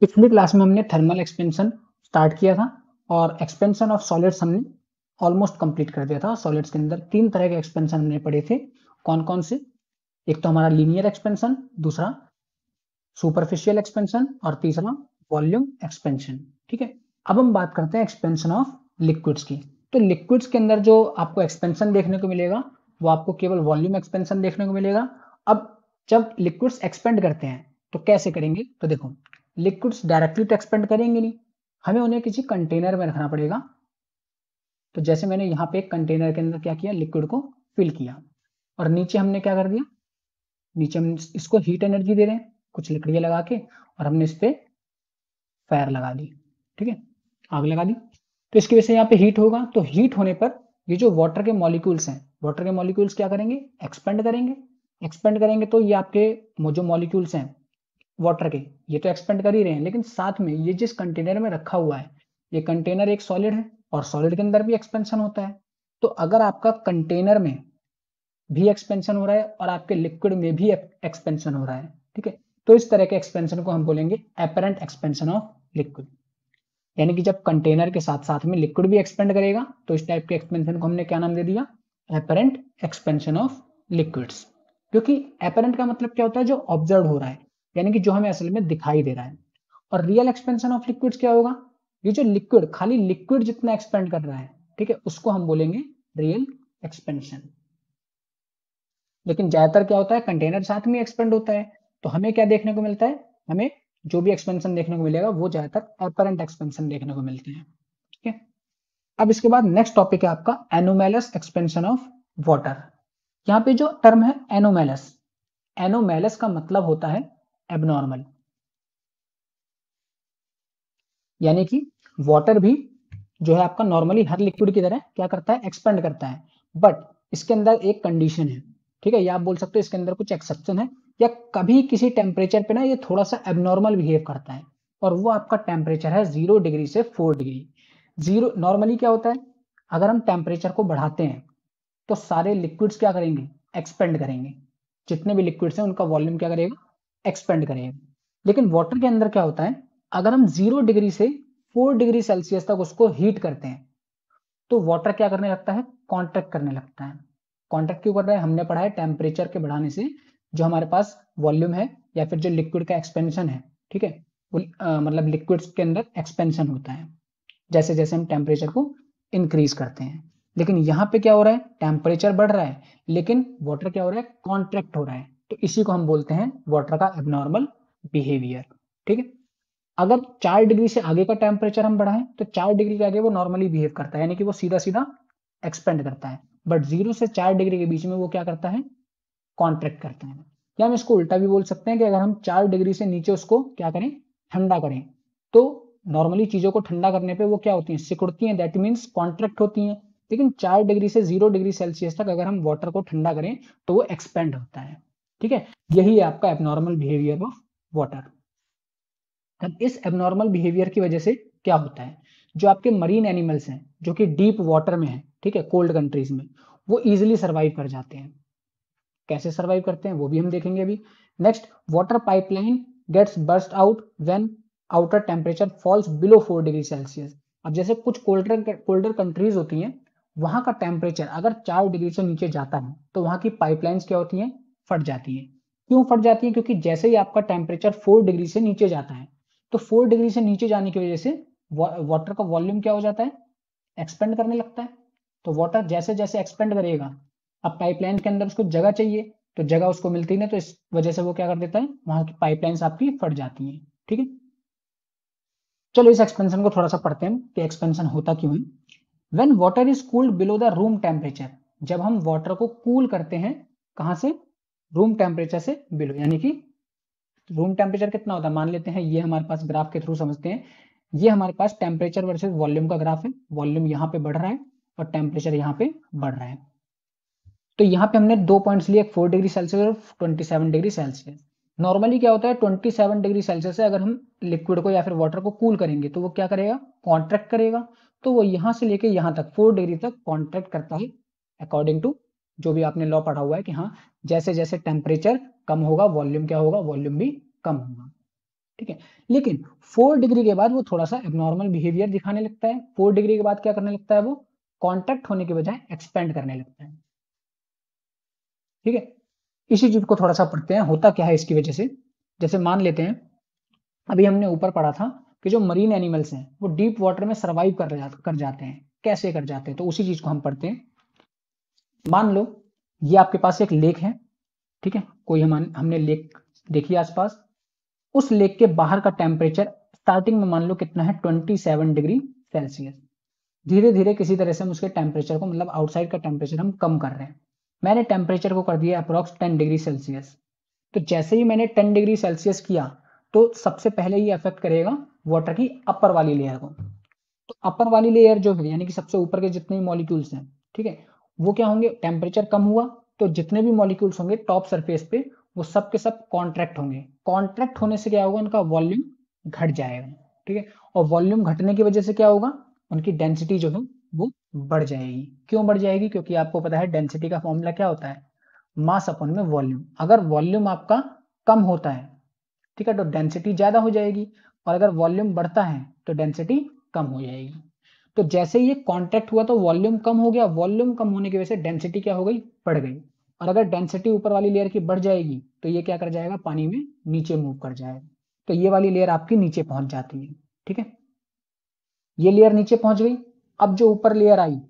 पिछली क्लास में हमने थर्मल एक्सपेंशन स्टार्ट किया था और एक्सपेंशन ऑफ सॉलिड्स हमने ऑलमोस्ट कंप्लीट कर दिया था सॉलिड्स के अंदर तीन तरह के एक्सपेंशन हमने पढ़े थे कौन कौन से एक तो हमारा लीनियर एक्सपेंशन दूसरा सुपरफिशियल एक्सपेंशन और तीसरा वॉल्यूम एक्सपेंशन ठीक है अब हम बात करते हैं एक्सपेंशन ऑफ लिक्विड्स की तो लिक्विड्स के अंदर जो आपको एक्सपेंशन देखने को मिलेगा वो आपको केवल वॉल्यूम एक्सपेंशन देखने को मिलेगा अब जब लिक्विड्स एक्सपेंड करते हैं तो कैसे करेंगे तो देखो लिक्विड्स डायरेक्टली तो एक्सपेंड करेंगे नहीं हमें उन्हें किसी कंटेनर में रखना पड़ेगा तो जैसे मैंने यहाँ पे एक कंटेनर के अंदर क्या किया लिक्विड को फिल किया और नीचे हमने क्या कर दिया नीचे हम इसको हीट एनर्जी दे रहे हैं कुछ लकड़ियाँ लगा के और हमने इस पर फायर लगा दी ठीक है आग लगा दी तो इसकी वजह से यहाँ पे हीट होगा तो हीट होने पर ये जो वाटर के मॉलिक्यूल्स हैं वाटर के मॉलिक्यूल्स क्या करेंगे एक्सपेंड करेंगे एक्सपेंड करेंगे तो ये आपके जो मॉलिक्यूल्स हैं वाटर के ये तो एक्सपेंड कर ही रहे हैं लेकिन साथ में ये जिस कंटेनर में रखा हुआ है ये कंटेनर एक सॉलिड है और सॉलिड के अंदर भी एक्सपेंशन होता है तो अगर आपका कंटेनर में भी एक्सपेंशन हो रहा है और आपके लिक्विड में भी एक्सपेंशन हो रहा है ठीक है तो इस तरह के एक्सपेंशन को हम बोलेंगे अपेरेंट एक्सपेंशन ऑफ लिक्विड यानी कि जब कंटेनर के साथ साथ में लिक्विड भी एक्सपेंड करेगा तो इस टाइप के एक्सपेंशन को हमने क्या नाम दे दिया अपेरेंट एक्सपेंशन ऑफ लिक्विड्स क्योंकि अपेरेंट का मतलब क्या होता है जो ऑब्जर्व हो रहा है यानी कि जो हमें असल में दिखाई दे रहा है और रियल एक्सपेंशन ऑफ लिक्विड क्या होगा ये जो लिक्विड खाली लिक्विड जितना एक्सपेंड कर रहा है ठीक है उसको हम बोलेंगे रियल एक्सपेंशन लेकिन ज्यादातर क्या होता है कंटेनर साथ में एक्सपेंड होता है तो हमें क्या देखने को मिलता है हमें जो भी एक्सपेंशन देखने को मिलेगा वो ज्यादातर अपरेंट एक्सपेंशन देखने को मिलते हैं ठीक है अब इसके बाद नेक्स्ट टॉपिक है आपका एनोमेलस एक्सपेंशन ऑफ वाटर यहाँ पे जो टर्म है एनोमेलस एनोमेलस का मतलब होता है एबनॉर्मल यानी कि वाटर भी जो है आपका नॉर्मली हर लिक्विड की तरह क्या करता है एक्सपेंड करता है बट इसके अंदर एक कंडीशन है ठीक है या आप बोल सकते हो इसके अंदर कुछ एक्सेप्शन है या कभी किसी टेम्परेचर पे ना ये थोड़ा सा एबनॉर्मल बिहेव करता है और वो आपका टेम्परेचर है जीरो डिग्री से फोर डिग्री जीरो नॉर्मली क्या होता है अगर हम टेम्परेचर को बढ़ाते हैं तो सारे लिक्विड्स क्या करेंगे एक्सपेंड करेंगे जितने भी लिक्विड्स हैं उनका वॉल्यूम क्या करेगा एक्सपेंड करेंगे लेकिन वाटर के अंदर क्या होता है अगर हम जीरो डिग्री से फोर डिग्री सेल्सियस तक उसको हीट करते हैं तो वाटर क्या करने लगता है कॉन्ट्रैक्ट करने लगता है कॉन्ट्रैक्ट क्यों कर रहा है हमने पढ़ा है टेम्परेचर के बढ़ाने से जो हमारे पास वॉल्यूम है या फिर जो लिक्विड का एक्सपेंशन है ठीक है मतलब लिक्विड के अंदर एक्सपेंशन होता है जैसे जैसे हम टेम्परेचर को इंक्रीज करते हैं लेकिन यहाँ पे क्या हो रहा है टेम्परेचर बढ़ रहा है लेकिन वाटर क्या हो रहा है कॉन्ट्रैक्ट हो रहा है तो इसी को हम बोलते हैं वाटर का एबनॉर्मल बिहेवियर ठीक है अगर चार डिग्री से आगे का टेम्परेचर हम बढ़ाएं तो चार डिग्री के आगे वो नॉर्मली बिहेव करता है यानी कि वो सीधा सीधा एक्सपेंड करता है बट जीरो से चार डिग्री के बीच में वो क्या करता है कॉन्ट्रैक्ट करता है या हम इसको उल्टा भी बोल सकते हैं कि अगर हम चार डिग्री से नीचे उसको क्या करें ठंडा करें तो नॉर्मली चीज़ों को ठंडा करने पे वो क्या होती हैं सिकुड़ती हैं दैट मीन्स कॉन्ट्रैक्ट होती हैं लेकिन चार डिग्री से जीरो डिग्री सेल्सियस तक अगर हम वाटर को ठंडा करें तो वो एक्सपेंड होता है ठीक है यही है आपका एबनॉर्मल बिहेवियर ऑफ वाटर तब इस एबनॉर्मल बिहेवियर की वजह से क्या होता है जो आपके मरीन एनिमल्स हैं जो कि डीप वाटर में है ठीक है कोल्ड कंट्रीज में वो इजिली सर्वाइव कर जाते हैं कैसे सर्वाइव करते हैं वो भी हम देखेंगे अभी next water pipeline gets burst out when outer temperature falls below four degree Celsius अब जैसे कुछ कोल्डर कोल्डर कंट्रीज होती हैं वहां का टेम्परेचर अगर चार डिग्री से नीचे जाता है तो वहां की पाइपलाइंस क्या होती हैं फट जाती है क्यों फट जाती है क्योंकि जैसे ही आपका टेम्परेचर फोर डिग्री से नीचे जाता है तो फोर डिग्री से नीचे जाने की वजह से वाटर का वॉल्यूम क्या हो जाता है एक्सपेंड करने लगता है तो वाटर जैसे जैसे एक्सपेंड करेगा अब पाइपलाइन के अंदर उसको जगह चाहिए तो जगह उसको मिलती नहीं तो इस वजह से वो क्या कर देता है वहां की पाइपलाइन आपकी फट जाती है ठीक है चलो इस एक्सपेंशन को थोड़ा सा पढ़ते हैं कि एक्सपेंशन होता क्यों है when water is cooled below the room temperature जब हम वाटर को कूल करते हैं कहाँ से रूम टेम्परेचर से बिलो यानी कि रूम टेम्परेचर कितना होता है मान लेते हैं ये हमारे पास ग्राफ के थ्रू समझते हैं ये हमारे पास टेम्परेचर वर्सेज वॉल्यूम का ग्राफ है वॉल्यूम यहाँ पे बढ़ रहा है और टेम्परेचर यहाँ पे बढ़ रहा है तो यहाँ पे हमने दो पॉइंट्स लिए फोर डिग्री सेल्सियस और twenty seven degree Celsius normally क्या होता है ट्वेंटी सेवन डिग्री सेल्सियस से अगर हम लिक्विड को या फिर वाटर को कूल करेंगे तो वो क्या करेगा कॉन्ट्रैक्ट करेगा तो वो यहाँ से लेके यहाँ तक फोर डिग्री तक कॉन्ट्रैक्ट करता है अकॉर्डिंग टू जो भी आपने लॉ पढ़ा हुआ है कि हाँ जैसे जैसे टेम्परेचर कम होगा वॉल्यूम क्या होगा वॉल्यूम भी कम होगा ठीक है लेकिन फोर डिग्री के बाद वो थोड़ा सा एबनॉर्मल बिहेवियर दिखाने लगता है फोर डिग्री के बाद क्या करने लगता है वो कॉन्ट्रैक्ट होने के बजाय एक्सपेंड करने लगता है ठीक है इसी चीज को थोड़ा सा पढ़ते हैं होता क्या है इसकी वजह से जैसे मान लेते हैं अभी हमने ऊपर पढ़ा था कि जो मरीन एनिमल्स हैं वो डीप वाटर में सर्वाइव कर, कर जाते हैं कैसे कर जाते हैं तो उसी चीज को हम पढ़ते हैं मान लो ये आपके पास एक लेक है ठीक है कोई हम हमने लेक देखी आसपास उस लेक के बाहर का टेम्परेचर स्टार्टिंग में मान लो कितना है 27 डिग्री सेल्सियस धीरे धीरे किसी तरह से हम उसके टेम्परेचर को मतलब आउटसाइड का टेम्परेचर हम कम कर रहे हैं मैंने टेम्परेचर को कर दिया अप्रॉक्स 10 डिग्री सेल्सियस तो जैसे ही मैंने 10 डिग्री सेल्सियस किया तो सबसे पहले ये अफेक्ट करेगा वाटर की अपर वाली लेयर को तो अपर वाली लेयर जो है यानी कि सबसे ऊपर के जितने मॉलिक्यूल्स हैं ठीक है वो क्या होंगे टेम्परेचर कम हुआ तो जितने भी मॉलिक्यूल्स होंगे टॉप सरफेस पे वो सब के सब कॉन्ट्रैक्ट होंगे कॉन्ट्रैक्ट होने से क्या होगा उनका वॉल्यूम घट जाएगा ठीक है और वॉल्यूम घटने की वजह से क्या होगा उनकी डेंसिटी जो है वो बढ़ जाएगी क्यों बढ़ जाएगी क्योंकि आपको पता है डेंसिटी का फॉर्मूला क्या होता है मास अपन में वॉल्यूम अगर वॉल्यूम आपका कम होता है ठीक है तो डेंसिटी ज्यादा हो जाएगी और अगर वॉल्यूम बढ़ता है तो डेंसिटी कम हो जाएगी तो जैसे ये कॉन्टैक्ट हुआ तो वॉल्यूम कम हो गया वॉल्यूम कम होने की वजह से डेंसिटी क्या हो गई बढ़ गई और अगर डेंसिटी ऊपर वाली लेयर की बढ़ जाएगी तो ये क्या कर जाएगा पानी में नीचे मूव कर जाएगा तो ये वाली लेयर आपकी नीचे पहुंच जाती है ठीक है ये लेयर नीचे पहुंच गई अब जो ऊपर लेयर आई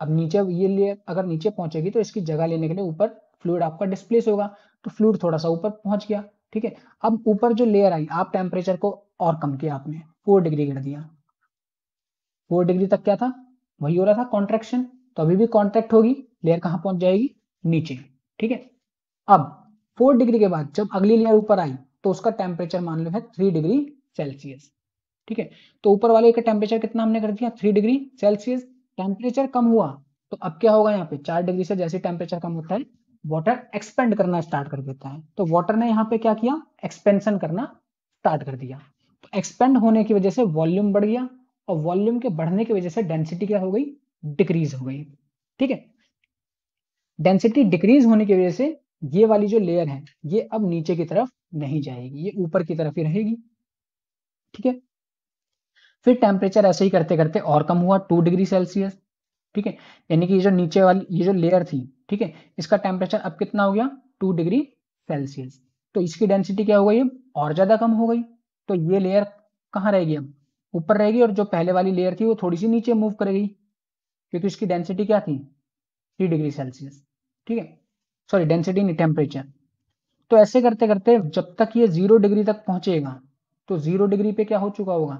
अब नीचे ये लेयर अगर नीचे पहुंचेगी तो इसकी जगह लेने के लिए ऊपर फ्लूड आपका डिस्प्लेस होगा तो फ्लूड थोड़ा सा ऊपर पहुंच गया ठीक है अब ऊपर जो लेयर आई आप टेम्परेचर को और कम किया आपने फोर डिग्री कर दिया फोर डिग्री तक क्या था वही हो रहा था कॉन्ट्रेक्शन तो अभी भी कॉन्ट्रैक्ट होगी लेयर कहां पहुंच जाएगी नीचे ठीक है अब फोर डिग्री के बाद जब अगली लेयर ऊपर आई तो उसका टेम्परेचर मान लो है थ्री डिग्री सेल्सियस ठीक है तो ऊपर वाले का टेम्परेचर कितना हमने कर दिया थ्री डिग्री सेल्सियस टेम्परेचर कम हुआ तो अब क्या होगा यहाँ पे चार डिग्री से जैसे टेम्परेचर कम होता है वाटर एक्सपेंड करना स्टार्ट कर देता है तो वाटर ने यहाँ पे क्या किया एक्सपेंशन करना स्टार्ट कर दिया तो एक्सपेंड होने की वजह से वॉल्यूम बढ़ गया और वॉल्यूम के बढ़ने की वजह से डेंसिटी क्या हो गई डिक्रीज हो गई ठीक है डेंसिटी डिक्रीज होने की वजह से ये वाली जो लेयर है ये अब नीचे की तरफ नहीं जाएगी ये ऊपर की तरफ ही रहेगी ठीक है फिर टेम्परेचर ऐसे ही करते करते और कम हुआ टू डिग्री सेल्सियस ठीक है यानी कि ये जो नीचे वाली ये जो लेयर थी ठीक है इसका टेम्परेचर अब कितना हो गया टू डिग्री सेल्सियस तो इसकी डेंसिटी क्या हो गई अब और ज्यादा कम हो गई तो ये लेयर कहाँ रहेगी अब ऊपर रहेगी और जो पहले वाली लेयर थी वो थोड़ी सी नीचे मूव करेगी क्योंकि इसकी डेंसिटी क्या थी थ्री डिग्री सेल्सियस ठीक है सॉरी डेंसिटी नहीं टेम्परेचर तो ऐसे करते करते जब तक ये जीरो डिग्री तक पहुंचेगा तो जीरो डिग्री पे क्या हो चुका होगा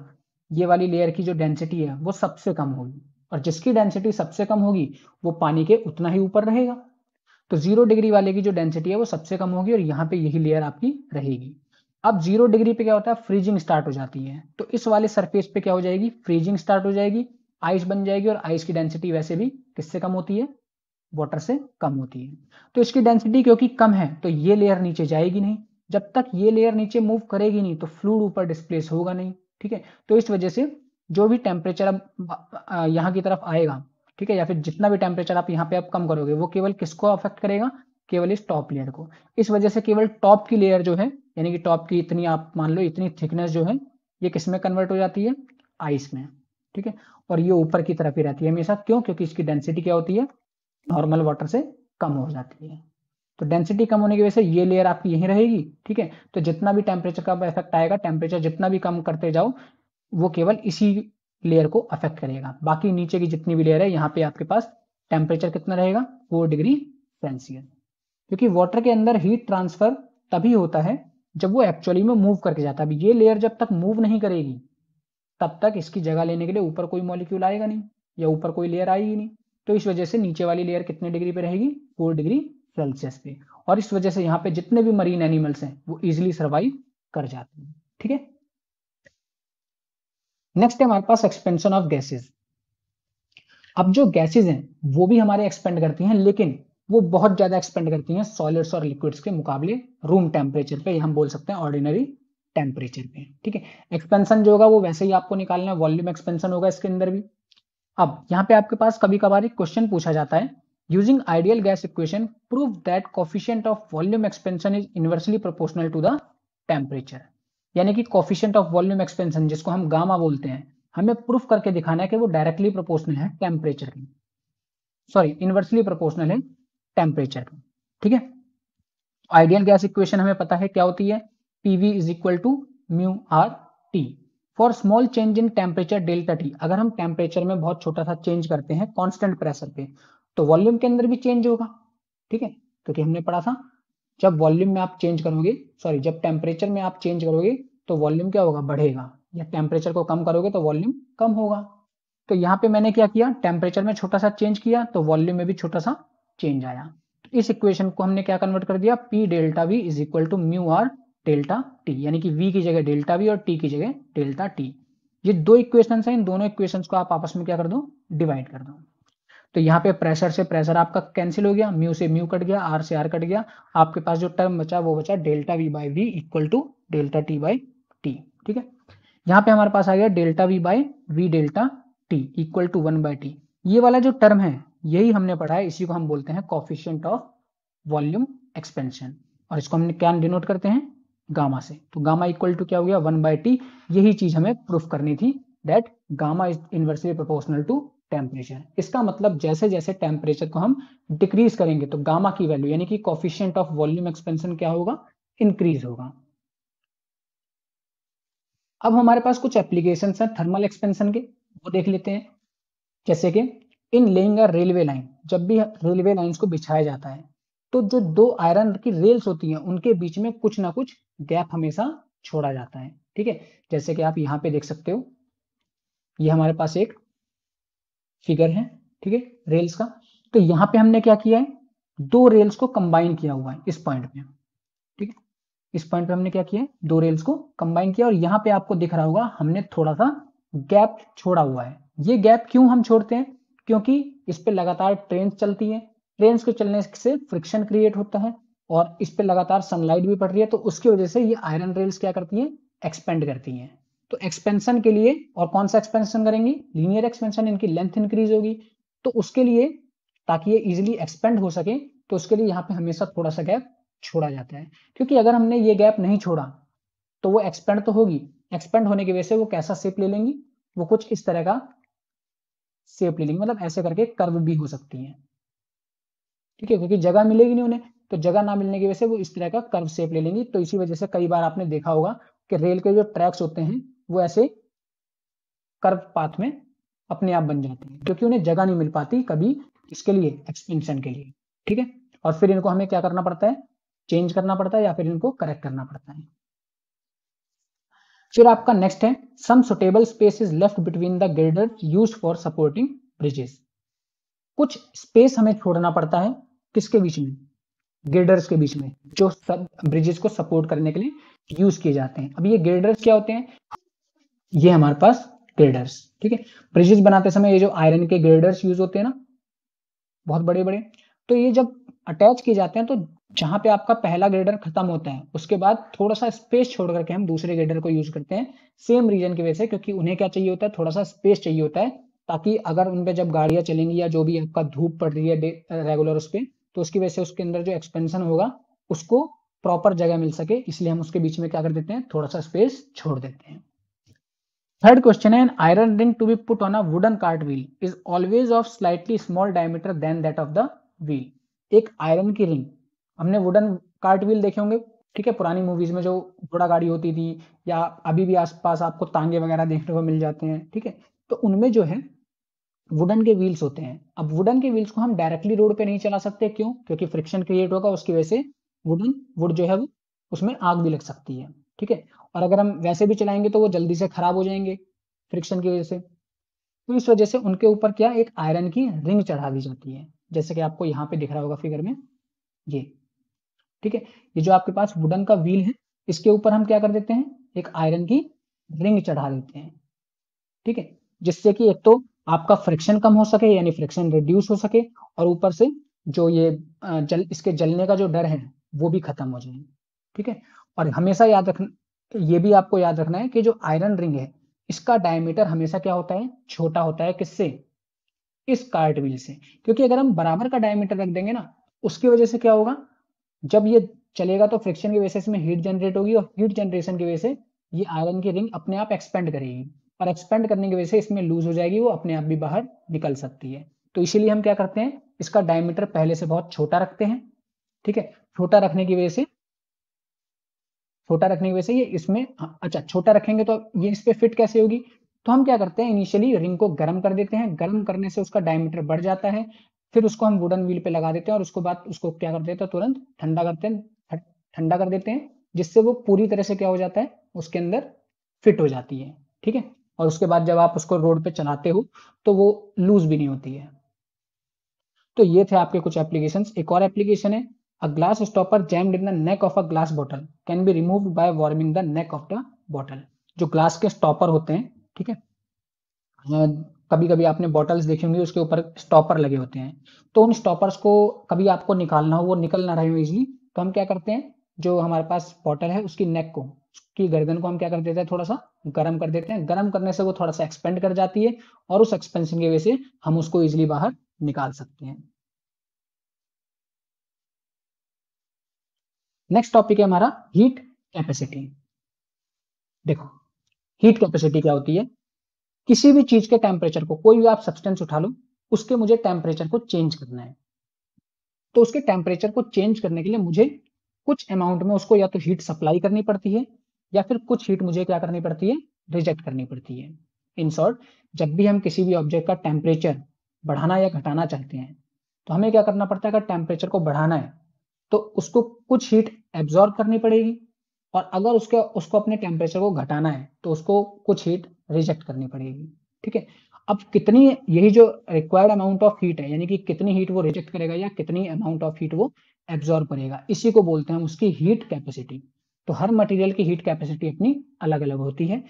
ये वाली लेयर की जो डेंसिटी है वो सबसे कम होगी और जिसकी डेंसिटी सबसे कम होगी वो पानी के उतना ही ऊपर रहेगा तो जीरो डिग्री वाले की जो डेंसिटी है वो सबसे कम होगी और यहाँ पे यही लेयर आपकी रहेगी अब जीरो डिग्री पे क्या होता है फ्रीजिंग स्टार्ट हो जाती है तो इस वाले सरफेस पे क्या हो जाएगी फ्रीजिंग स्टार्ट हो जाएगी आइस बन जाएगी और आइस की डेंसिटी वैसे भी किससे कम होती है वाटर से कम होती है तो इसकी डेंसिटी क्योंकि कम है तो ये लेयर नीचे जाएगी नहीं जब तक ये लेयर नीचे मूव करेगी नहीं तो फ्लूड ऊपर डिस्प्लेस होगा नहीं ठीक है तो इस वजह से जो भी टेम्परेचर अब यहाँ की तरफ आएगा ठीक है या फिर जितना भी टेम्परेचर आप यहाँ पे आप कम करोगे वो केवल किसको अफेक्ट करेगा केवल इस टॉप लेयर को इस वजह से केवल टॉप की लेयर जो है यानी कि टॉप की इतनी आप मान लो इतनी थिकनेस जो है ये किस में कन्वर्ट हो जाती है आइस में ठीक है और ये ऊपर की तरफ ही रहती है हमेशा क्यों क्योंकि इसकी डेंसिटी क्या होती है नॉर्मल वाटर से कम हो जाती है तो डेंसिटी कम होने की वजह से ये लेयर आपकी यहीं रहेगी ठीक है तो जितना भी टेम्परेचर का इफेक्ट आएगा टेम्परेचर जितना भी कम करते जाओ वो केवल इसी लेयर को अफेक्ट करेगा बाकी नीचे की जितनी भी लेयर है यहाँ पे आपके पास टेम्परेचर कितना रहेगा फोर डिग्री सेल्सियस क्योंकि वाटर के अंदर हीट ट्रांसफर तभी होता है जब वो एक्चुअली में मूव करके जाता है अब ये लेयर जब तक मूव नहीं करेगी तब तक इसकी जगह लेने के लिए ऊपर कोई मॉलिक्यूल आएगा नहीं या ऊपर कोई लेयर आएगी नहीं तो इस वजह से नीचे वाली लेयर कितने डिग्री पे रहेगी फोर डिग्री सेल्सियस पे और इस वजह से यहाँ पे जितने भी मरीन एनिमल्स हैं वो इजिली सर्वाइव कर जाते हैं ठीक है नेक्स्ट है हमारे पास एक्सपेंशन ऑफ गैसेज अब जो गैसेज हैं वो भी हमारे एक्सपेंड करती हैं लेकिन वो बहुत ज़्यादा एक्सपेंड करती हैं सॉलिड्स और लिक्विड्स के मुकाबले रूम टेम्परेचर पे हम बोल सकते हैं ऑर्डिनरी टेम्परेचर पे ठीक है एक्सपेंशन जो होगा वो वैसे ही आपको निकालना है वॉल्यूम एक्सपेंशन होगा इसके अंदर भी अब यहाँ पे आपके पास कभी कभार एक क्वेश्चन पूछा जाता है using ideal gas equation prove that coefficient of volume expansion is inversely proportional to the temperature यानी कि कॉफिशियंट ऑफ वॉल्यूम एक्सपेंशन जिसको हम गामा बोलते हैं हमें प्रूफ करके दिखाना है कि वो डायरेक्टली प्रोपोर्शनल है टेम्परेचर के सॉरी इनवर्सली प्रोपोर्शनल है टेम्परेचर ठीक है आइडियल गैस इक्वेशन हमें पता है क्या होती है PV is equal to mu R T for small change in temperature delta T अगर हम टेम्परेचर में बहुत छोटा सा चेंज करते हैं कॉन्स्टेंट प्रेशर पे तो वॉल्यूम के अंदर भी चेंज होगा ठीक है क्योंकि हमने पढ़ा था जब वॉल्यूम में आप चेंज करोगे सॉरी जब टेम्परेचर में आप चेंज करोगे तो वॉल्यूम क्या होगा बढ़ेगा या टेम्परेचर को कम करोगे तो वॉल्यूम कम होगा तो यहाँ पे मैंने क्या किया टेम्परेचर में छोटा सा चेंज किया तो वॉल्यूम में भी छोटा सा चेंज आया इस इक्वेशन को हमने क्या कन्वर्ट कर दिया P delta V is equal to mu R delta T यानी कि वी की जगह डेल्टा वी और टी की जगह डेल्टा टी ये दो इक्वेशन है इन दोनों इक्वेशन को आप आपस में क्या कर दो डिवाइड कर दो तो यहाँ पे प्रेशर से प्रेशर आपका कैंसिल हो गया म्यू से म्यू कट गया आर से आर कट गया आपके पास जो टर्म बचा वो बचा delta V by V equal to delta T by T ठीक है यहाँ पे हमारे पास आ गया delta V by V delta T equal to one by T ये वाला जो टर्म है यही हमने पढ़ा है इसी को हम बोलते हैं कॉफिशियंट ऑफ वॉल्यूम एक्सपेंशन और इसको हमने क्या डिनोट करते हैं गामा से तो गामा इक्वल टू क्या हो गया वन बाई टी यही चीज हमें प्रूफ करनी थी that gamma is inversely proportional to temperature इसका मतलब जैसे जैसे टेम्परेचर को हम डिक्रीज करेंगे तो गामा की वैल्यू यानी कि कॉफिशियंट ऑफ वॉल्यूम एक्सपेंशन क्या होगा इंक्रीज होगा अब हमारे पास कुछ एप्लीकेशन है थर्मल एक्सपेंशन के वो देख लेते हैं जैसे कि इन लेइंग रेलवे लाइन जब भी रेलवे लाइन को बिछाया जाता है तो जो दो आयरन की रेल्स होती हैं उनके बीच में कुछ ना कुछ गैप हमेशा छोड़ा जाता है ठीक है जैसे कि आप यहाँ पे देख सकते हो ये हमारे पास एक फिगर है ठीक है रेल्स का तो यहाँ पे हमने क्या किया है दो रेल्स को कंबाइन किया हुआ है इस पॉइंट पे ठीक है इस पॉइंट पे हमने क्या किया है दो रेल्स को कंबाइन किया और यहाँ पे आपको दिख रहा होगा हमने थोड़ा सा गैप छोड़ा हुआ है ये गैप क्यों हम छोड़ते हैं क्योंकि इस पर लगातार ट्रेन चलती है ट्रेन के चलने से फ्रिक्शन क्रिएट होता है और इस पर लगातार सनलाइट भी पड़ रही है तो उसकी वजह से ये आयरन रेल्स क्या करती हैं एक्सपेंड करती हैं तो एक्सपेंशन के लिए और कौन सा एक्सपेंशन करेंगी लीनियर एक्सपेंशन इनकी लेंथ इंक्रीज होगी तो उसके लिए ताकि ये इजिली एक्सपेंड हो सके तो उसके लिए यहाँ पे हमेशा थोड़ा सा गैप छोड़ा जाता है क्योंकि अगर हमने ये गैप नहीं छोड़ा तो वो एक्सपेंड तो होगी एक्सपेंड होने की वजह से वो कैसा सेप ले लेंगी वो कुछ इस तरह का सेपली लेंगे मतलब ऐसे करके कर्व भी हो सकती हैं ठीक है क्योंकि जगह मिलेगी नहीं उन्हें तो जगह ना मिलने की वजह से वो इस तरह का कर्व सेफ ले लेंगी तो इसी वजह से कई बार आपने देखा होगा कि रेल के जो ट्रैक्स होते हैं वो ऐसे कर्व पाथ में अपने आप बन जाते हैं क्योंकि उन्हें जगह नहीं मिल पाती कभी इसके लिए एक्सपेंशन के लिए ठीक है और फिर इनको हमें क्या करना पड़ता है चेंज करना पड़ता है या फिर इनको करेक्ट करना पड़ता है फिर आपका नेक्स्ट है some suitable space is left between the girder use for supporting bridges कुछ स्पेस हमें छोड़ना पड़ता है किसके बीच में गिल्डर्स के बीच में जो सब ब्रिजेस को सपोर्ट करने के लिए यूज किए जाते हैं अब ये गिल्डर्स क्या होते हैं ये हमारे पास गिल्डर्स ठीक है ब्रिजेस बनाते समय ये जो आयरन के गिल्डर्स यूज होते हैं ना बहुत बड़े बड़े तो ये जब अटैच किए जाते हैं तो जहां पे आपका पहला ग्रेडर खत्म होता है उसके बाद थोड़ा सा स्पेस छोड़ करके हम दूसरे ग्रेडर को यूज करते हैं सेम रीजन की वजह से क्योंकि उन्हें क्या चाहिए होता है थोड़ा सा स्पेस चाहिए होता है ताकि अगर उनपे जब गाड़ियां चलेंगी या जो भी आपका धूप पड़ रही है रेगुलर उस पर तो उसकी वजह से उसके अंदर जो एक्सपेंशन होगा उसको प्रॉपर जगह मिल सके इसलिए हम उसके बीच में क्या कर देते हैं थोड़ा सा स्पेस छोड़ देते हैं थर्ड क्वेश्चन है iron ring to be put on a wooden cart wheel is always of slightly small diameter than that of the wheel एक आयरन की रिंग हमने वुडन कार्ट व्हील देखे होंगे ठीक है पुरानी मूवीज में जो घोड़ा गाड़ी होती थी या अभी भी आसपास आपको तांगे वगैरह देखने को मिल जाते हैं ठीक है तो उनमें जो है वुडन के व्हील्स होते हैं अब वुडन के व्हील्स को हम डायरेक्टली रोड पे नहीं चला सकते क्यों क्योंकि फ्रिक्शन क्रिएट होगा उसकी वजह से वुडन वुड जो है वो उसमें आग भी लग सकती है ठीक है और अगर हम वैसे भी चलाएंगे तो वो जल्दी से खराब हो जाएंगे फ्रिक्शन की वजह से तो इस वजह से उनके ऊपर क्या एक आयरन की रिंग चढ़ा दी जाती है जैसे कि आपको यहाँ पे दिख रहा होगा फिगर में ये ठीक है ये जो आपके पास वुडन का व्हील है इसके ऊपर हम क्या कर देते हैं एक आयरन की रिंग चढ़ा देते हैं ठीक है जिससे कि एक तो आपका फ्रिक्शन कम हो सके यानी फ्रिक्शन रिड्यूस हो सके और ऊपर से जो ये जल इसके जलने का जो डर है वो भी खत्म हो जाए ठीक है और हमेशा याद रखना ये भी आपको याद रखना है कि जो आयरन रिंग है इसका डायमीटर हमेशा क्या होता है छोटा होता है किससे इस कार्ट व्हील से क्योंकि अगर हम बराबर का डायमीटर रख देंगे ना उसकी वजह से क्या होगा जब ये चलेगा तो फ्रिक्शन के से इसमें हीट जनरेट होगी और हीट जनरेशन की वजह से ये आयरन की रिंग अपने आप एक्सपेंड करेगी और एक्सपेंड करने की वजह से इसमें लूज हो जाएगी वो अपने आप भी बाहर निकल सकती है तो इसीलिए हम क्या करते हैं इसका डायमीटर पहले से बहुत छोटा रखते हैं ठीक है छोटा रखने की वजह से छोटा रखने की वजह से ये इसमें हाँ, अच्छा छोटा रखेंगे तो ये इस पर फिट कैसे होगी तो हम क्या करते हैं इनिशियली रिंग को गर्म कर देते हैं गर्म करने से उसका डायमीटर बढ़ जाता है फिर उसको हम वुडन व्हील पे लगा देते हैं और उसको बाद उसको क्या कर देते हैं तो तुरंत ठंडा करते हैं ठंडा कर देते हैं जिससे वो पूरी तरह से क्या हो जाता है उसके अंदर फिट हो जाती है ठीक है और उसके बाद जब आप उसको रोड पे चलाते हो तो वो लूज भी नहीं होती है तो ये थे आपके कुछ एप्लीकेशन एक और एप्लीकेशन है a glass stopper jammed in the neck of a glass bottle can be remove by warming the neck of the bottle जो ग्लास के स्टॉपर होते हैं ठीक है कभी कभी आपने बॉटल्स देखी होंगी उसके ऊपर स्टॉपर लगे होते हैं तो उन स्टॉपर्स को कभी आपको निकालना हो वो निकल ना रहे हो इजली तो हम क्या करते हैं जो हमारे पास बॉटल है उसकी नेक को उसकी गर्दन को हम क्या कर देते हैं थोड़ा सा गर्म कर देते हैं गर्म करने से वो थोड़ा सा एक्सपेंड कर जाती है और उस एक्सपेंशन की वजह से हम उसको इजिली बाहर निकाल सकते हैं नेक्स्ट टॉपिक है हमारा हीट कैपेसिटी देखो हीट कैपेसिटी क्या होती है किसी भी चीज के टेम्परेचर को कोई भी आप सब्सटेंस उठा लो उसके मुझे टेम्परेचर को चेंज करना है तो उसके टेम्परेचर को चेंज करने के लिए मुझे कुछ अमाउंट में उसको या तो हीट सप्लाई करनी पड़ती है या फिर कुछ हीट मुझे क्या करनी पड़ती है रिजेक्ट करनी पड़ती है इन शॉर्ट जब भी हम किसी भी ऑब्जेक्ट का टेम्परेचर बढ़ाना या घटाना चाहते हैं तो हमें क्या करना पड़ता है अगर टेम्परेचर को बढ़ाना है तो उसको कुछ हीट एब्जॉर्ब करनी पड़ेगी और अगर उसके उसको अपने टेम्परेचर को घटाना है तो उसको कुछ हीट रिजेक्ट करनी पड़ेगी ठीक है अब कितनी यही जो रिक्वायर्ड अमाउंट ऑफ हीट है यानी कि कितनी हीट वो रिजेक्ट करेगा या कितनी अमाउंट ऑफ हीट वो एब्जॉर्ब करेगा इसी को बोलते हैं उसकी हीट कैपेसिटी तो हर मटेरियल की हीट कैपेसिटी अपनी अलग अलग होती है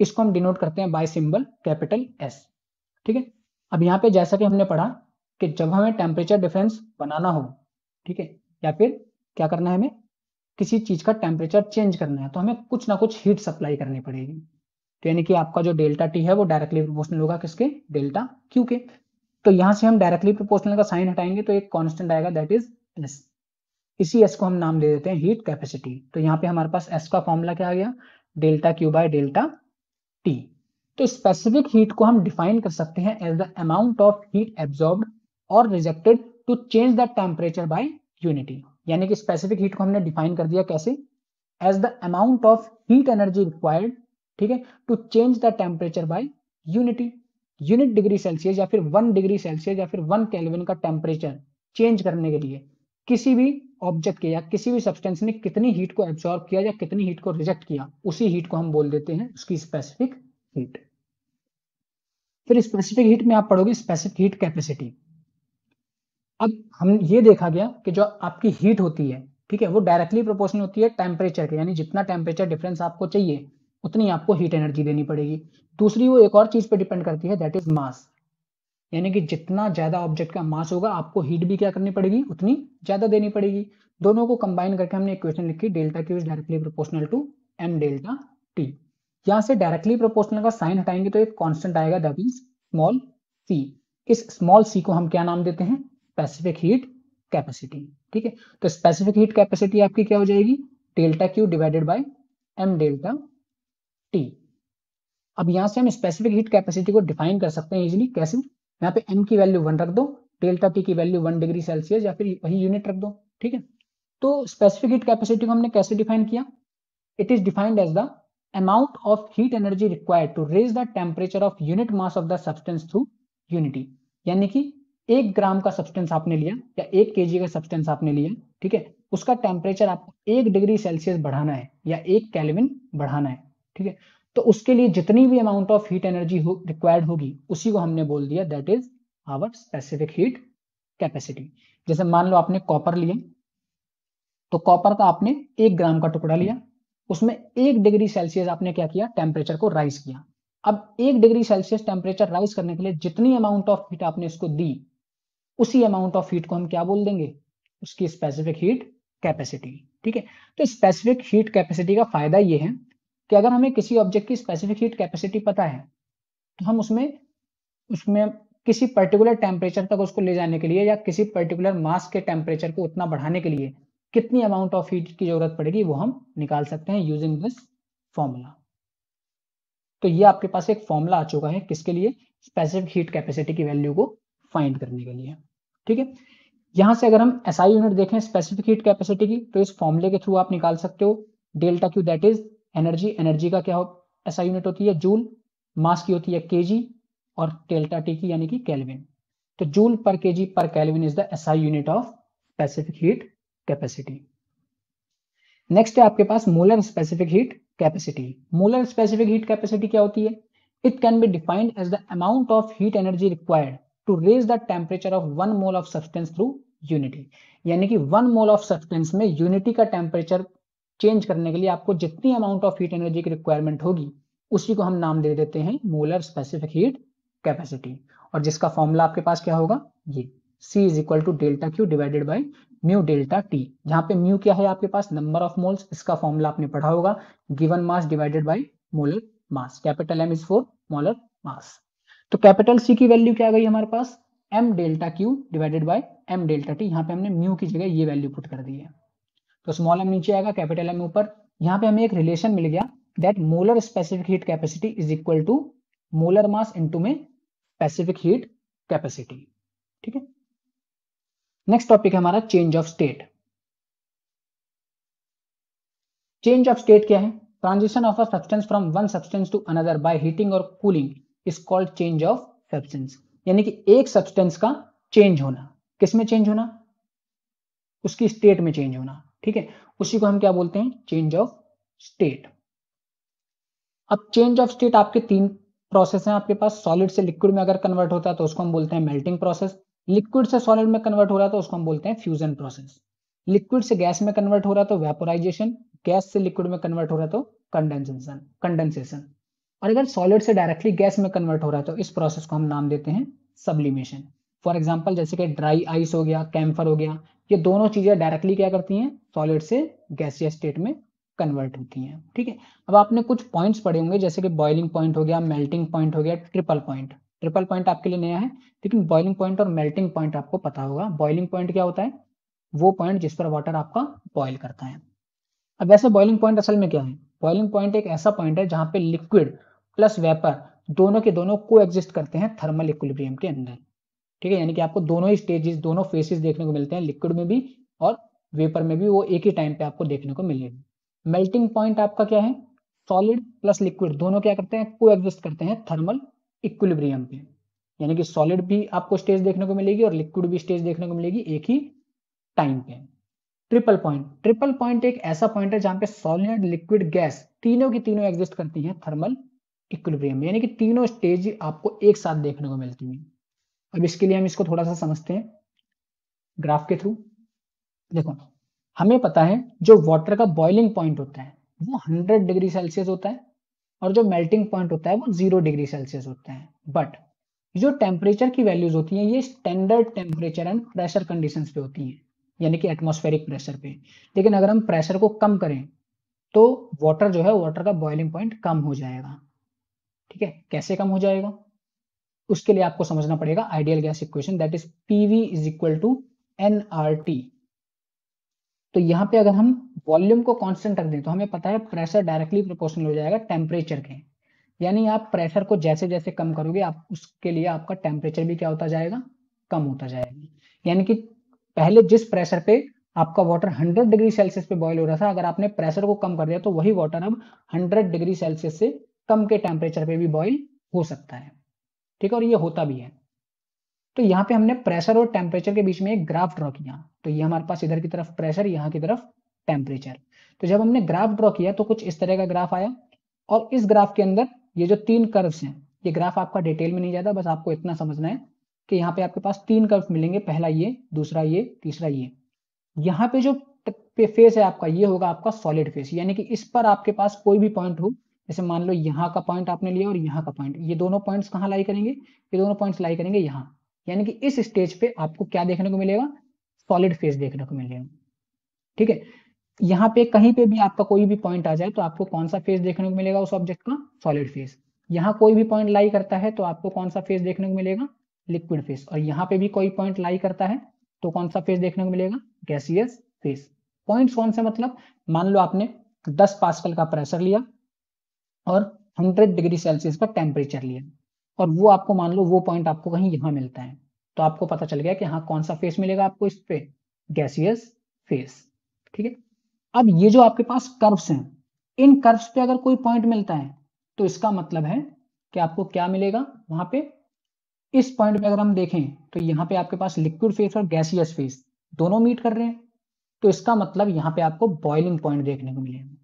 इसको हम डिनोट करते हैं बाय सिंबल कैपिटल एस ठीक है अब यहाँ पे जैसा कि हमने पढ़ा कि जब हमें टेम्परेचर डिफरेंस बनाना हो ठीक है या फिर क्या करना है हमें किसी चीज का टेम्परेचर चेंज करना है तो हमें कुछ ना कुछ हीट सप्लाई करनी पड़ेगी तो यानी कि आपका जो डेल्टा टी है वो डायरेक्टली प्रोपोर्शनल होगा किसके डेल्टा क्यू के तो यहां से हम डायरेक्टली प्रोपोर्शनल का साइन हटाएंगे तो एक कॉन्स्टेंट आएगा दैट इज एस इसी एस को हम नाम दे देते हैं हीट कैपेसिटी तो यहाँ पे हमारे पास एस का फॉर्मूला क्या आ गया delta Q by delta T तो स्पेसिफिक हीट को हम डिफाइन कर सकते हैं as the amount of heat absorb और rejected to change the temperature by unity यानी कि स्पेसिफिक हीट को हमने डिफाइन कर दिया कैसे as the amount of heat energy required ठीक है to change the temperature by unity unit degree Celsius या फिर वन डिग्री सेल्सियस या फिर वन कैलविन का टेम्परेचर चेंज करने के लिए किसी भी ऑब्जेक्ट के या किसी भी सब्सटेंस ने कितनी हीट को एब्सॉर्ब किया या कितनी हीट को रिजेक्ट किया उसी हीट को हम बोल देते हैं उसकी स्पेसिफिक हीट फिर स्पेसिफिक हीट में आप पढ़ोगे स्पेसिफिक हीट कैपेसिटी अब हम ये देखा गया कि जो आपकी हीट होती है ठीक है वो डायरेक्टली प्रोपोर्शनल होती है टेम्परेचर के यानी जितना टेम्परेचर डिफरेंस आपको चाहिए उतनी आपको हीट एनर्जी देनी पड़ेगी दूसरी वो एक और चीज़ पे डिपेंड करती है दैट इज मास यानी कि जितना ज़्यादा ऑब्जेक्ट का मास होगा आपको हीट भी क्या करनी पड़ेगी उतनी ज़्यादा देनी पड़ेगी दोनों को कंबाइन करके हमने इक्वेशन लिखी delta Q is directly proportional to M delta T यहाँ से डायरेक्टली प्रोपोर्शनल का साइन हटाएंगे तो एक कॉन्स्टेंट आएगा दैट इज स्मॉल सी इस स्मॉल सी को हम क्या नाम देते हैं स्पेसिफिक हीट कैपेसिटी ठीक है तो स्पेसिफिक हीट कैपेसिटी आपकी क्या हो जाएगी delta Q divided by M delta T अब यहां से हम स्पेसिफिक हीट कैपेसिटी को डिफाइन कर सकते हैं इजिली कैसे यहाँ पे एम की वैल्यू वन रख दो डेल्टा टी की वैल्यू वन डिग्री सेल्सियस या फिर वही यूनिट रख दो ठीक है तो स्पेसिफिक हीट कैपेसिटी को हमने कैसे डिफाइन किया it is defined as the amount of heat energy required to raise the temperature of unit mass of the substance through unity यानी कि एक ग्राम का सब्सटेंस आपने लिया या एक के का सब्सटेंस आपने लिया ठीक है उसका टेम्परेचर आपको एक डिग्री सेल्सियस बढ़ाना है या एक कैलविन बढ़ाना है ठीक है तो उसके लिए जितनी भी अमाउंट ऑफ हीट एनर्जी हो, रिक्वायर्ड होगी उसी को हमने बोल दिया that is our specific heat capacity जैसे मान लो आपने कॉपर लिया तो कॉपर का आपने एक ग्राम का टुकड़ा लिया उसमें एक डिग्री सेल्सियस आपने क्या किया टेम्परेचर को राइज किया अब एक डिग्री सेल्सियस टेम्परेचर राइज करने के लिए जितनी अमाउंट ऑफ हीट आपने इसको दी उसी अमाउंट ऑफ हीट को हम क्या बोल देंगे उसकी स्पेसिफिक हीट कैपेसिटी ठीक है तो स्पेसिफिक हीट कैपेसिटी का फायदा ये है कि अगर हमें किसी ऑब्जेक्ट की स्पेसिफिक हीट कैपेसिटी पता है तो हम उसमें उसमें किसी पर्टिकुलर टेम्परेचर तक उसको ले जाने के लिए या किसी पर्टिकुलर मास के टेम्परेचर को उतना बढ़ाने के लिए कितनी अमाउंट ऑफ हीट की जरूरत पड़ेगी वो हम निकाल सकते हैं यूजिंग दिस फॉर्मूला तो ये आपके पास एक फॉर्मूला आ चुका है किसके लिए स्पेसिफिक हीट कैपेसिटी की वैल्यू को फाइंड करने के लिए ठीक है यहां से अगर हम एस एसआई यूनिट देखें स्पेसिफिक हीट कैपेसिटी की तो इस फॉर्मुले के थ्रू आप निकाल सकते हो delta Q that is energy energy का क्या हो एस एसआई यूनिट होती है जूल मास की होती है केजी और डेल्टा टी की यानी कि कैलविन तो जूल पर केजी पर kelvin is the SI unit of specific heat capacity next है आपके पास molar specific heat capacity molar specific heat capacity क्या होती है it can be defined as the amount of heat energy required to raise the temperature of one mole of substance through unity यानी कि one mole of substance में unity का temperature change करने के लिए आपको जितनी अमाउंट ऑफ हीट एनर्जी की रिक्वायरमेंट होगी उसी को हम नाम दे देते हैं मोलर स्पेसिफिक हीट कैपेसिटी और जिसका फॉर्मूला आपके पास क्या होगा ये C is equal to delta Q divided by mu delta T जहां पे म्यू क्या है आपके पास नंबर ऑफ मोल्स इसका फॉर्मूला आपने पढ़ा होगा given mass divided by molar mass capital M is for molar mass तो कैपिटल सी की वैल्यू क्या गई हमारे पास M delta Q divided by M delta T यहाँ पे हमने म्यू की जगह ये वैल्यू पुट कर दी है तो स्मॉल एम नीचे आएगा कैपिटल एम ऊपर यहाँ पे हमें एक रिलेशन मिल गया that molar specific heat capacity is equal to molar mass to में स्पेसिफिक हीट कैपेसिटी ठीक है नेक्स्ट टॉपिक है हमारा change of state change of state क्या है transition of a substance from one substance to another by heating और cooling is called change of substance यानी कि एक सब्सटेंस का चेंज होना किस में चेंज होना उसकी स्टेट में चेंज होना ठीक है उसी को हम क्या बोलते हैं चेंज ऑफ स्टेट अब चेंज ऑफ स्टेट आपके तीन प्रोसेस हैं आपके पास सॉलिड से लिक्विड में अगर कन्वर्ट होता है तो उसको हम बोलते हैं मेल्टिंग प्रोसेस लिक्विड से सॉलिड में कन्वर्ट हो रहा है तो उसको हम बोलते हैं फ्यूजन प्रोसेस लिक्विड से गैस में कन्वर्ट हो रहा है तो वेपोराइजेशन गैस से लिक्विड में कन्वर्ट हो रहा है तो कंडेंसेशन कंडेंसेशन और अगर सॉलिड से डायरेक्टली गैस में कन्वर्ट हो रहा है तो इस प्रोसेस को हम नाम देते हैं सब्लिमेशन फॉर एग्जाम्पल जैसे कि ड्राई आइस हो गया कैम्फर हो गया ये दोनों चीज़ें डायरेक्टली क्या करती हैं सॉलिड से गैसीय स्टेट में कन्वर्ट होती हैं ठीक है अब आपने कुछ पॉइंट्स पढ़े होंगे जैसे कि बॉइलिंग पॉइंट हो गया मेल्टिंग पॉइंट हो गया ट्रिपल पॉइंट ट्रिपल पॉइंट आपके लिए नया है लेकिन बॉइलिंग पॉइंट और मेल्टिंग पॉइंट आपको पता होगा बॉइलिंग पॉइंट क्या होता है वो पॉइंट जिस पर वाटर आपका बॉयल करता है अब वैसे बॉइलिंग पॉइंट असल में क्या है बॉइलिंग पॉइंट एक ऐसा पॉइंट है जहां पे लिक्विड प्लस वेपर दोनों के दोनों को एग्जिस्ट करते हैं थर्मल इक्विलिब्रियम के अंदर ठीक है यानी कि आपको दोनों ही स्टेजेस दोनों फेसेस देखने को मिलते हैं लिक्विड में भी और वेपर में भी वो एक ही टाइम पे आपको देखने को मिलेगी मेल्टिंग पॉइंट आपका क्या है सॉलिड प्लस लिक्विड दोनों क्या करते हैं को एग्जिस्ट करते हैं थर्मल इक्विलिब्रियम पे यानी कि सॉलिड भी आपको स्टेज देखने को मिलेगी और लिक्विड भी स्टेज देखने को मिलेगी एक ही टाइम पे ट्रिपल पॉइंट ट्रिपल पॉइंट एक ऐसा पॉइंट है जहां पे सॉलिड लिक्विड गैस तीनों की तीनों एग्जिस्ट करती हैं थर्मल इक्विलिब्रियम यानी कि तीनों स्टेज आपको एक साथ देखने को मिलती हैं अब इसके लिए हम इसको थोड़ा सा समझते हैं ग्राफ के थ्रू देखो हमें पता है जो वाटर का बॉइलिंग पॉइंट होता है वो हंड्रेड डिग्री सेल्सियस होता है और जो मेल्टिंग पॉइंट होता है वो जीरो डिग्री सेल्सियस होता है बट जो टेम्परेचर की वैल्यूज होती हैं ये standard temperature and pressure conditions पे होती हैं यानी कि एटमोस्फेरिक प्रेशर पे लेकिन अगर हम प्रेशर को कम करें तो वाटर जो है वाटर का बॉइलिंग पॉइंट कम हो जाएगा ठीक है कैसे कम हो जाएगा उसके लिए आपको समझना पड़ेगा ideal gas equation that is PV is equal to N R T तो यहाँ पे अगर हम वॉल्यूम को कांस्टेंट रख दें तो हमें पता है प्रेशर डायरेक्टली प्रोपोर्शनल हो जाएगा टेम्परेचर के यानी आप प्रेशर को जैसे जैसे कम करोगे आप उसके लिए आपका टेम्परेचर भी क्या होता जाएगा कम होता जाएगा यानी कि पहले जिस प्रेशर पे आपका वाटर 100 डिग्री सेल्सियस पे बॉयल हो रहा था अगर आपने प्रेशर को कम कर दिया तो वही वाटर अब 100 डिग्री सेल्सियस से कम के टेम्परेचर पे भी बॉयल हो सकता है ठीक है और ये होता भी है तो यहाँ पे हमने प्रेशर और टेम्परेचर के बीच में एक ग्राफ ड्रॉ किया तो ये हमारे पास इधर की तरफ प्रेशर यहाँ की तरफ टेम्परेचर तो जब हमने ग्राफ ड्रॉ किया तो कुछ इस तरह का ग्राफ आया और इस ग्राफ के अंदर ये जो तीन कर्व्स हैं ये ग्राफ आपका डिटेल में नहीं जाता बस आपको इतना समझना है कि यहाँ पे आपके पास तीन कर्व मिलेंगे पहला ये दूसरा ये तीसरा ये यहाँ पे जो फेस है आपका ये होगा आपका सॉलिड फेस यानी कि इस पर आपके पास कोई भी पॉइंट हो जैसे मान लो यहाँ का पॉइंट आपने लिया और यहाँ का पॉइंट ये दोनों पॉइंट कहाँ लाई करेंगे ये दोनों पॉइंट लाई करेंगे यहाँ यानी कि इस स्टेज पे आपको क्या देखने को मिलेगा सॉलिड फेस देखने को मिलेगा ठीक है यहाँ पे कहीं पे भी आपका कोई भी पॉइंट आ जाए तो आपको कौन सा फेस देखने को मिलेगा उस ऑब्जेक्ट का सॉलिड फेस यहाँ कोई भी पॉइंट लाई करता है तो आपको कौन सा फेस देखने को मिलेगा लिक्विड फेस और यहाँ पे भी कोई पॉइंट लाई करता है तो कौन सा फेस देखने को मिलेगा गैसियस फेस पॉइंट कौन से मतलब मान लो आपने 10 पास्कल का प्रेशर लिया और 100 डिग्री सेल्सियस का टेम्परेचर लिया और वो आपको मान लो वो पॉइंट आपको कहीं यहाँ मिलता है तो आपको पता चल गया कि हाँ कौन सा फेस मिलेगा आपको इस पे गैसियस फेस ठीक है अब ये जो आपके पास कर्व्स हैं इन कर्व्स पे अगर कोई पॉइंट मिलता है तो इसका मतलब है कि आपको क्या मिलेगा वहां पे इस पॉइंट पे अगर हम देखें तो यहाँ पे आपके पास लिक्विड फेस और गैसियस फेस दोनों मीट कर रहे हैं तो इसका मतलब यहाँ पे आपको बॉइलिंग पॉइंट देखने को मिलेगा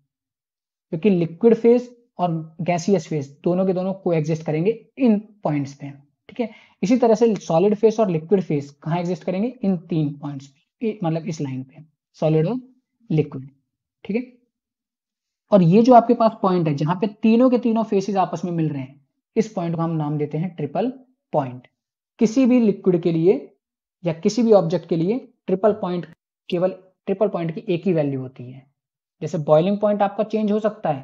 क्योंकि लिक्विड फेस और गैसियस फेस दोनों के दोनों को एग्जिस्ट करेंगे इन पॉइंट्स पे ठीक है इसी तरह से सॉलिड फेस और लिक्विड फेस कहाँ एग्जिस्ट करेंगे इन तीन पॉइंट्स पे मतलब इस लाइन पे सॉलिड और लिक्विड ठीक है और ये जो आपके पास पॉइंट है जहां पे तीनों के तीनों फेसेस आपस में मिल रहे हैं इस पॉइंट को हम नाम देते हैं ट्रिपल पॉइंट किसी भी लिक्विड के लिए या किसी भी ऑब्जेक्ट के लिए ट्रिपल पॉइंट केवल ट्रिपल पॉइंट की एक ही वैल्यू होती है जैसे बॉइलिंग पॉइंट आपका चेंज हो सकता है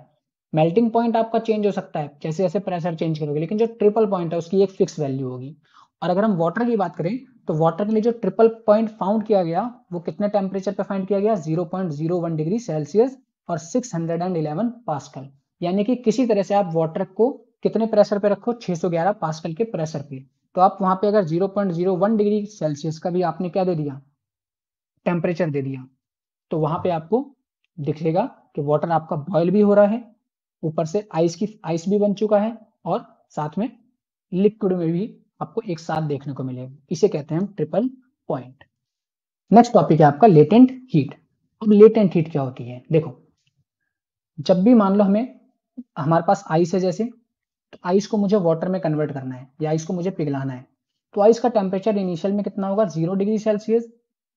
मेल्टिंग पॉइंट आपका चेंज हो सकता है जैसे जैसे प्रेशर चेंज करोगे लेकिन जो ट्रिपल पॉइंट है उसकी एक फिक्स वैल्यू होगी और अगर हम वाटर की बात करें तो वाटर के लिए जो ट्रिपल पॉइंट फाउंड किया गया वो कितने टेम्परेचर पे फाइंड किया गया 0.01 डिग्री सेल्सियस और 611 पास्कल यानी कि किसी तरह से आप वाटर को कितने प्रेशर पे रखो 611 पास्कल के प्रेशर पे तो आप वहां पे अगर 0.01 डिग्री सेल्सियस का भी आपने क्या दे दिया टेम्परेचर दे दिया तो वहां पे आपको दिखेगा कि वाटर आपका बॉयल भी हो रहा है ऊपर से आइस की आइस भी बन चुका है और साथ में लिक्विड में भी आपको एक साथ देखने को मिलेगा इसे कहते हैं हम ट्रिपल पॉइंट नेक्स्ट टॉपिक है आपका लेटेंट हीट अब लेटेंट हीट क्या होती है देखो जब भी मान लो हमें हमारे पास आइस है जैसे आइस को मुझे वाटर में कन्वर्ट करना है या आइस को मुझे पिघलाना है तो आइस का टेम्परेचर इनिशियल में कितना होगा जीरो डिग्री सेल्सियस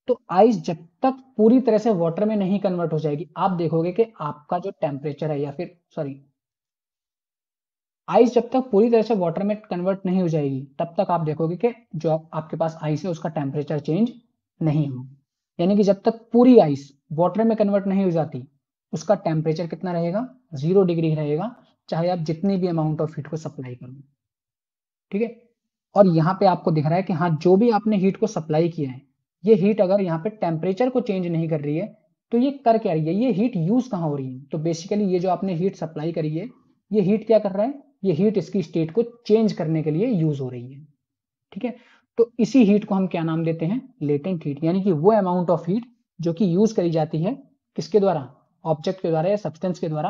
तो आइस जब तक पूरी तरह से वाटर में नहीं कन्वर्ट हो जाएगी आप देखोगे कि आपका जो टेम्परेचर है या फिर सॉरी आइस जब तक पूरी तरह से वाटर में कन्वर्ट नहीं हो जाएगी तब तक आप देखोगे कि जो आपके पास आइस है उसका टेम्परेचर चेंज नहीं हो यानी कि जब तक पूरी आइस वाटर में कन्वर्ट नहीं हो जाती उसका टेम्परेचर कितना रहेगा जीरो डिग्री रहेगा चाहे आप जितनी भी अमाउंट ऑफ हीट को सप्लाई करो ठीक है और यहाँ पे आपको दिख रहा है कि हाँ जो भी आपने हीट को सप्लाई किया है ये हीट अगर यहाँ पे टेम्परेचर को चेंज नहीं कर रही है तो ये कर क्या रही है ये हीट यूज कहाँ हो रही है तो बेसिकली ये जो आपने हीट सप्लाई करी है ये हीट क्या कर रहा है ये हीट इसकी स्टेट को चेंज करने के लिए यूज हो रही है ठीक है तो इसी हीट को हम क्या नाम देते हैं लेटेंट हीट यानी कि वो अमाउंट ऑफ हीट जो कि यूज करी जाती है किसके द्वारा ऑब्जेक्ट के द्वारा या सब्सटेंस के द्वारा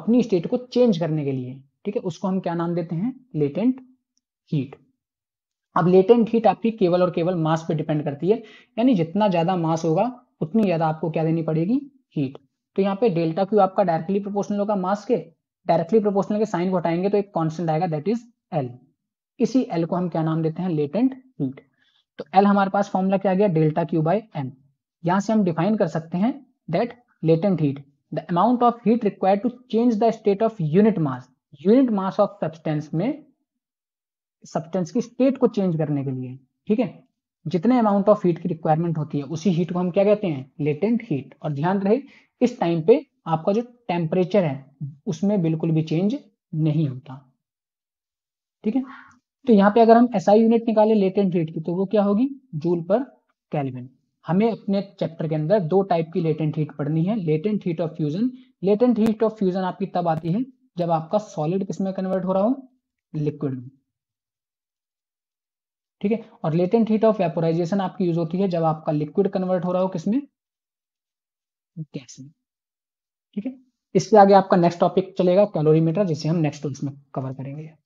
अपनी स्टेट को चेंज करने के लिए ठीक है उसको हम क्या नाम देते हैं लेटेंट हीट अब लेटेंट हीट आपकी केवल और केवल मास पे डिपेंड करती है यानी जितना ज्यादा मास होगा उतनी ज्यादा आपको क्या देनी पड़ेगी हीट तो यहाँ पे डेल्टा क्यू आपका डायरेक्टली प्रोपोर्शनल होगा मास के डायरेक्टली प्रोपोर्शनल के साइन को हटाएंगे तो एक कॉन्स्टेंट आएगा दैट इज एल इसी एल को हम क्या नाम देते हैं लेटेंट हीट तो एल हमारे पास फॉर्मूला क्या गया डेल्टा क्यू बाई एम यहां से हम डिफाइन कर सकते हैं that latent heat the amount of heat require to change the state of unit mass unit mass of substance में सब्सटेंस की स्टेट को चेंज करने के लिए ठीक है जितने अमाउंट ऑफ हीट की रिक्वायरमेंट होती है उसी हीट को हम क्या कहते हैं लेटेंट हीट और ध्यान रहे इस टाइम पे आपका जो टेम्परेचर है उसमें बिल्कुल भी चेंज नहीं होता ठीक है तो यहाँ पे अगर हम एसआई SI यूनिट निकाले लेटेंट हीट की तो वो क्या होगी जूल पर कैलविन हमें अपने चैप्टर के अंदर दो टाइप की लेटेंट हीट पढ़नी है latent heat of fusion latent heat of fusion आपकी तब आती है जब आपका सॉलिड किसमें कन्वर्ट हो रहा हो लिक्विड में ठीक है और लेटेंट हीट ऑफ वेपोराइजेशन आपकी यूज होती है जब आपका लिक्विड कन्वर्ट हो रहा हो किसमें गैस में ठीक है इससे आगे आपका नेक्स्ट टॉपिक चलेगा कैलोरीमीटर जिसे हम नेक्स्ट उसमें कवर करेंगे